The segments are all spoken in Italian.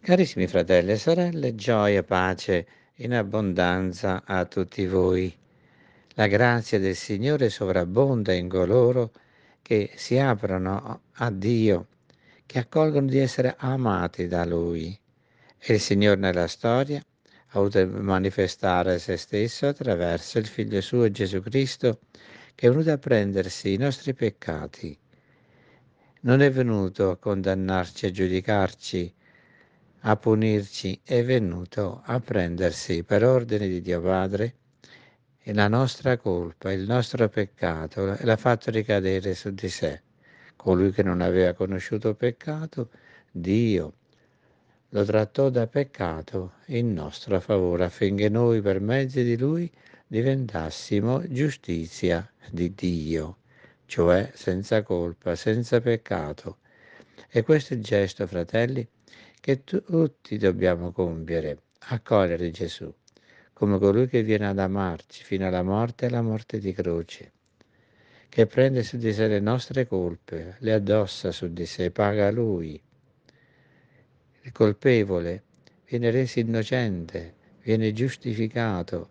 Carissimi fratelli e sorelle, gioia e pace in abbondanza a tutti voi. La grazia del Signore sovrabbonda in coloro che si aprono a Dio, che accolgono di essere amati da Lui. E il Signore nella storia ha voluto manifestare se stesso attraverso il Figlio suo Gesù Cristo, che è venuto a prendersi i nostri peccati. Non è venuto a condannarci e giudicarci, a punirci, è venuto a prendersi per ordine di Dio Padre la nostra colpa, il nostro peccato e l'ha fatto ricadere su di sé. Colui che non aveva conosciuto peccato, Dio lo trattò da peccato in nostro favore affinché noi per mezzo di lui diventassimo giustizia di Dio, cioè senza colpa, senza peccato. E questo gesto, fratelli, che tutti dobbiamo compiere, accogliere Gesù come colui che viene ad amarci fino alla morte e alla morte di croce, che prende su di sé le nostre colpe, le addossa su di sé, paga lui. Il colpevole viene reso innocente, viene giustificato,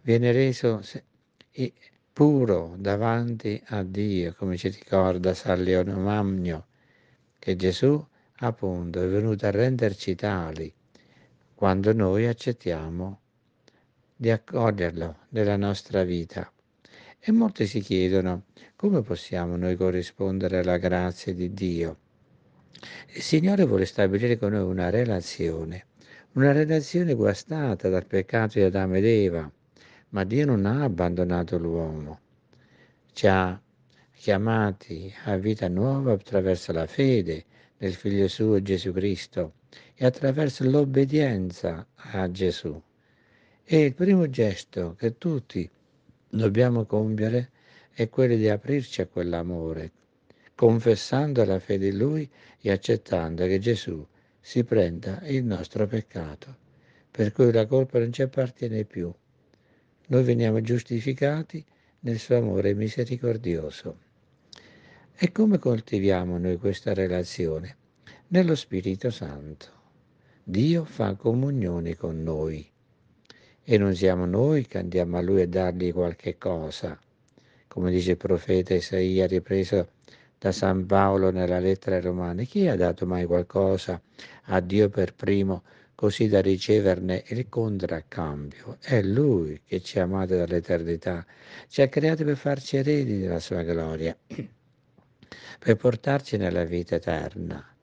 viene reso puro davanti a Dio, come ci ricorda San Leonomagno, che Gesù è appunto è venuto a renderci tali quando noi accettiamo di accoglierlo nella nostra vita. E molti si chiedono come possiamo noi corrispondere alla grazia di Dio. Il Signore vuole stabilire con noi una relazione, una relazione guastata dal peccato di Adamo ed Eva, ma Dio non ha abbandonato l'uomo, ci ha chiamati a vita nuova attraverso la fede, del Figlio suo Gesù Cristo e attraverso l'obbedienza a Gesù. E il primo gesto che tutti dobbiamo compiere è quello di aprirci a quell'amore, confessando la fede in Lui e accettando che Gesù si prenda il nostro peccato, per cui la colpa non ci appartiene più. Noi veniamo giustificati nel suo amore misericordioso. E come coltiviamo noi questa relazione? Nello Spirito Santo. Dio fa comunione con noi e non siamo noi che andiamo a Lui a dargli qualche cosa. Come dice il profeta Isaia ripreso da San Paolo nella lettera ai Romani, chi ha dato mai qualcosa a Dio per primo così da riceverne il contraccambio? È Lui che ci ha amato dall'eternità, ci ha creato per farci eredi della sua gloria. per portarci nella vita eterna.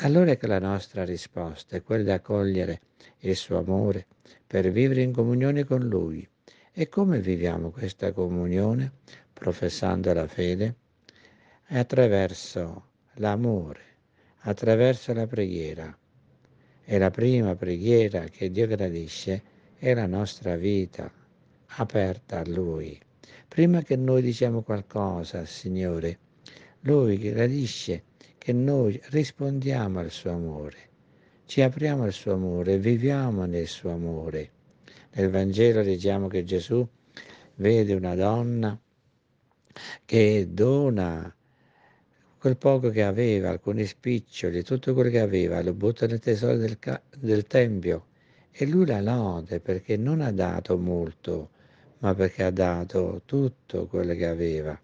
Allora che la nostra risposta è quella di accogliere il suo amore per vivere in comunione con Lui. E come viviamo questa comunione? Professando la fede? È attraverso l'amore, attraverso la preghiera. E la prima preghiera che Dio gradisce è la nostra vita aperta a Lui. Prima che noi diciamo qualcosa, Signore, lui gradisce che noi rispondiamo al suo amore, ci apriamo al suo amore, viviamo nel suo amore. Nel Vangelo leggiamo che Gesù vede una donna che dona quel poco che aveva, alcuni spiccioli, tutto quello che aveva, lo butta nel tesoro del, ca- del Tempio e lui la lode perché non ha dato molto, ma perché ha dato tutto quello che aveva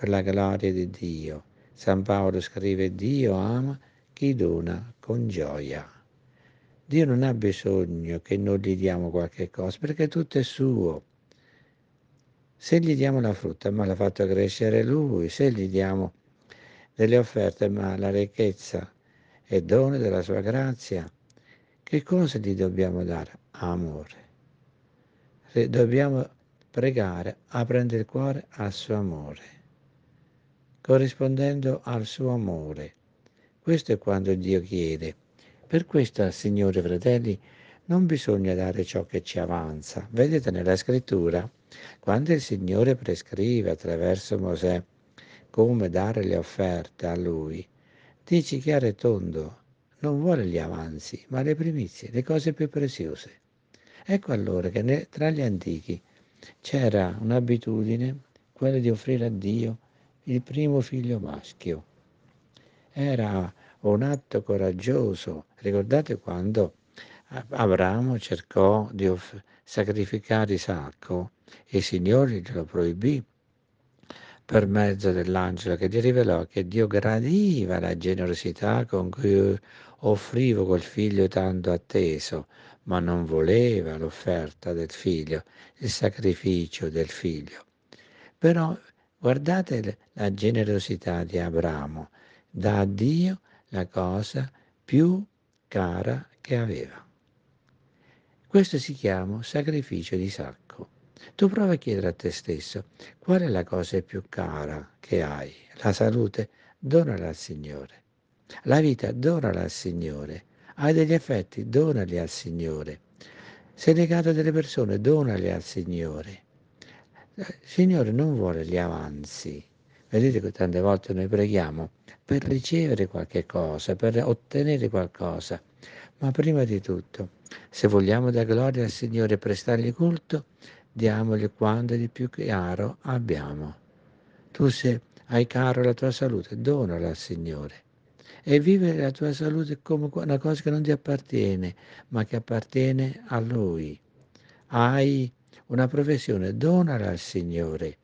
per la gloria di Dio. San Paolo scrive Dio ama chi dona con gioia. Dio non ha bisogno che noi gli diamo qualche cosa perché tutto è suo. Se gli diamo la frutta, ma l'ha fatto crescere lui, se gli diamo delle offerte, ma la ricchezza è dono della sua grazia, che cosa gli dobbiamo dare? Amore. Dobbiamo pregare, aprendo il cuore al suo amore corrispondendo al suo amore. Questo è quando Dio chiede. Per questo, Signore fratelli, non bisogna dare ciò che ci avanza. Vedete nella scrittura, quando il Signore prescrive attraverso Mosè come dare le offerte a Lui, dici chiaro e tondo, non vuole gli avanzi, ma le primizie, le cose più preziose. Ecco allora che ne, tra gli antichi c'era un'abitudine, quella di offrire a Dio il primo figlio maschio. Era un atto coraggioso. Ricordate quando Abramo cercò di off- sacrificare Isacco? Il Signore glielo proibì per mezzo dell'angelo che gli rivelò che Dio gradiva la generosità con cui offrivo quel figlio tanto atteso, ma non voleva l'offerta del figlio, il sacrificio del figlio. Però Guardate la generosità di Abramo, dà a Dio la cosa più cara che aveva. Questo si chiama sacrificio di sacco. Tu prova a chiedere a te stesso qual è la cosa più cara che hai. La salute, donala al Signore. La vita, donala al Signore. Hai degli affetti, donali al Signore. Sei legato a delle persone, donali al Signore. Signore non vuole gli avanzi. Vedete che tante volte noi preghiamo per ricevere qualche cosa, per ottenere qualcosa, ma prima di tutto, se vogliamo dare gloria al Signore e prestargli culto, diamogli quanto di più caro abbiamo. Tu se hai caro la tua salute, donala al Signore. E vivere la tua salute come una cosa che non ti appartiene, ma che appartiene a Lui. Hai una professione donala al Signore.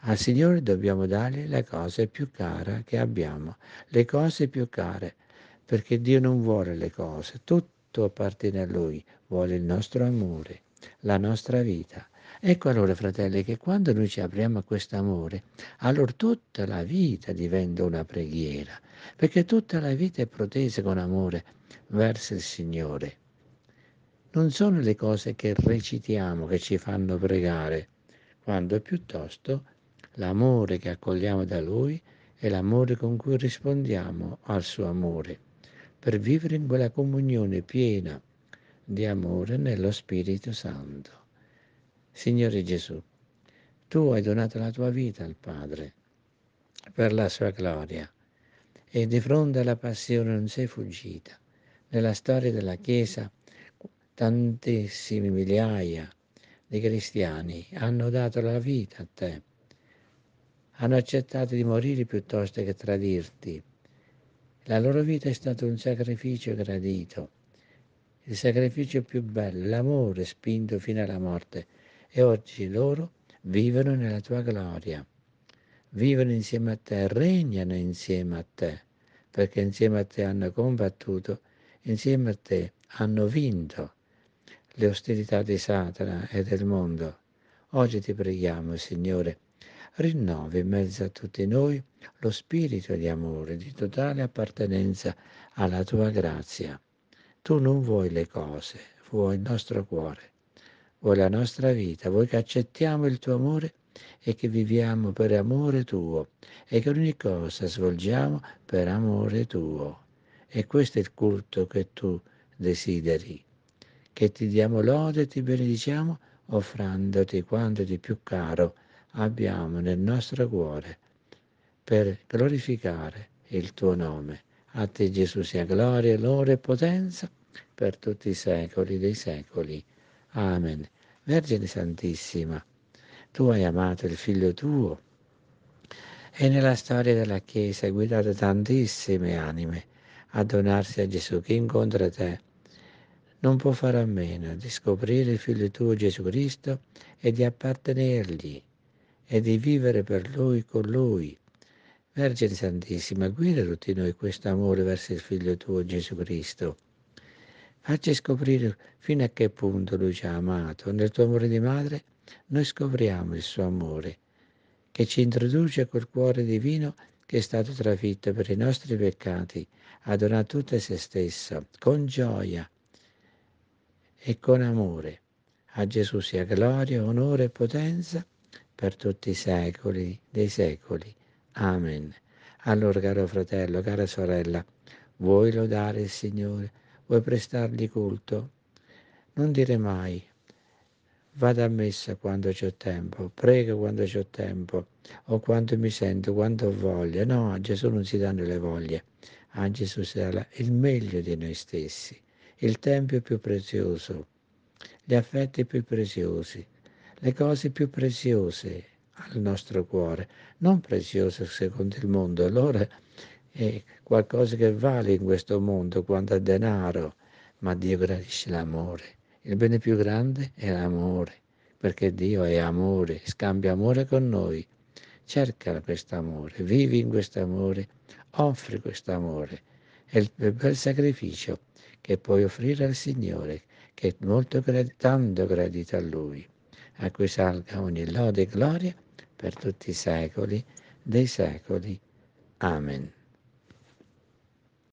Al Signore dobbiamo dargli le cose più care che abbiamo, le cose più care, perché Dio non vuole le cose, tutto appartiene a Lui, vuole il nostro amore, la nostra vita. Ecco allora, fratelli, che quando noi ci apriamo a questo amore, allora tutta la vita diventa una preghiera, perché tutta la vita è protesa con amore verso il Signore non sono le cose che recitiamo che ci fanno pregare, quando piuttosto l'amore che accogliamo da Lui è l'amore con cui rispondiamo al suo amore, per vivere in quella comunione piena di amore nello Spirito Santo. Signore Gesù, tu hai donato la tua vita al Padre per la sua gloria e di fronte alla passione non sei fuggita. Nella storia della Chiesa tantissime migliaia di cristiani hanno dato la vita a te, hanno accettato di morire piuttosto che tradirti. La loro vita è stato un sacrificio gradito, il sacrificio più bello, l'amore spinto fino alla morte. E oggi loro vivono nella tua gloria, vivono insieme a te, regnano insieme a te, perché insieme a te hanno combattuto, insieme a te hanno vinto le ostilità di Satana e del mondo. Oggi ti preghiamo, Signore, rinnovi in mezzo a tutti noi lo spirito di amore, di totale appartenenza alla tua grazia. Tu non vuoi le cose, vuoi il nostro cuore, vuoi la nostra vita, vuoi che accettiamo il tuo amore e che viviamo per amore tuo e che ogni cosa svolgiamo per amore tuo. E questo è il culto che tu desideri che ti diamo lode e ti benediciamo offrandoti quanto di più caro abbiamo nel nostro cuore per glorificare il tuo nome. A te Gesù sia gloria, onore e potenza per tutti i secoli dei secoli. Amen. Vergine Santissima, tu hai amato il figlio tuo e nella storia della Chiesa hai guidato tantissime anime a donarsi a Gesù. che incontra te non può fare a meno di scoprire il Figlio tuo Gesù Cristo e di appartenergli e di vivere per Lui con Lui. Vergine Santissima, guida tutti noi questo amore verso il Figlio tuo Gesù Cristo. Facci scoprire fino a che punto Lui ci ha amato. Nel tuo amore di madre noi scopriamo il suo amore, che ci introduce a quel cuore divino che è stato trafitto per i nostri peccati, ha donato tutto se stesso, con gioia, e con amore. A Gesù sia gloria, onore e potenza per tutti i secoli dei secoli. Amen. Allora, caro fratello, cara sorella, vuoi lodare il Signore? Vuoi prestargli culto? Non dire mai, vado a messa quando ho tempo, prego quando ho tempo, o quando mi sento, quando ho voglia. No, a Gesù non si danno le voglie, a Gesù si dà il meglio di noi stessi il tempio più prezioso, gli affetti più preziosi, le cose più preziose al nostro cuore, non preziose secondo il mondo, allora è qualcosa che vale in questo mondo quanto a denaro, ma Dio gradisce l'amore. Il bene più grande è l'amore, perché Dio è amore, scambia amore con noi. Cerca questo amore, vivi in questo amore, offri questo amore. È il bel sacrificio che puoi offrire al Signore, che è molto tanto gradito a Lui, a cui salga ogni lode e gloria per tutti i secoli dei secoli. Amen.